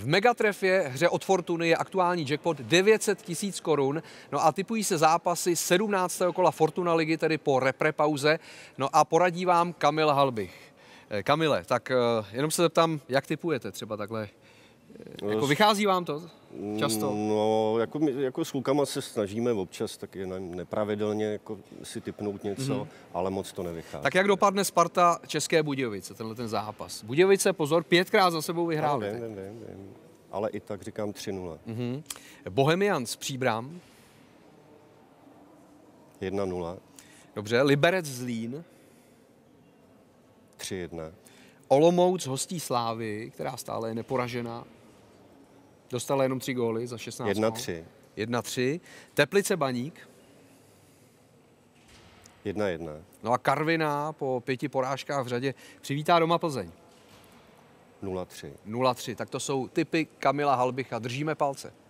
V Megatrefě hře od Fortuny je aktuální jackpot 900 tisíc korun, no a typují se zápasy 17. kola Fortuna ligy, tedy po reprepauze, no a poradí vám Kamil Halbich. Eh, Kamile, tak eh, jenom se zeptám, jak typujete třeba takhle? Eh, no jako vychází vám to? Často? No, jako, my, jako s klukama se snažíme občas tak je nepravidelně jako si typnout něco, mm-hmm. ale moc to nevychází. Tak jak dopadne Sparta České Budějovice, tenhle ten zápas? Budějovice, pozor, pětkrát za sebou vyhráli. No, vím, vím, vím, vím. Ale i tak říkám 3-0. Mm-hmm. Bohemian z Příbram? 1-0. Dobře, Liberec Zlín? 3-1. Olomouc hostí Slávy, která stále je neporažená. Dostala jenom tři góly za 16. 1-3. 1-3. Teplice Baník. 1-1. No a Karvina po pěti porážkách v řadě přivítá doma Plzeň. 0-3. 0-3. Tak to jsou typy Kamila Halbicha. Držíme palce.